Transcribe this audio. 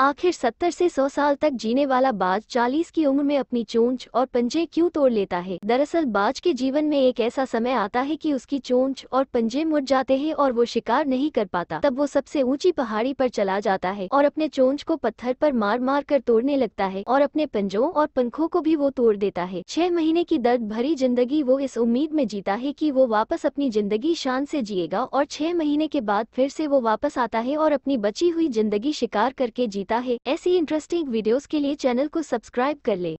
आखिर सत्तर से सौ साल तक जीने वाला बाज चालीस की उम्र में अपनी चोंच और पंजे क्यों तोड़ लेता है दरअसल बाज के जीवन में एक ऐसा समय आता है कि उसकी चोंच और पंजे मुड़ जाते हैं और वो शिकार नहीं कर पाता तब वो सबसे ऊंची पहाड़ी पर चला जाता है और अपने चोंच को पत्थर पर मार मार कर तोड़ने लगता है और अपने पंजों और पंखों को भी वो तोड़ देता है छह महीने की दर्द भरी जिंदगी वो इस उम्मीद में जीता है की वो वापस अपनी जिंदगी शान से जिएगा और छह महीने के बाद फिर से वो वापस आता है और अपनी बची हुई जिंदगी शिकार करके जी जीता है ऐसी इंटरेस्टिंग वीडियोस के लिए चैनल को सब्सक्राइब कर ले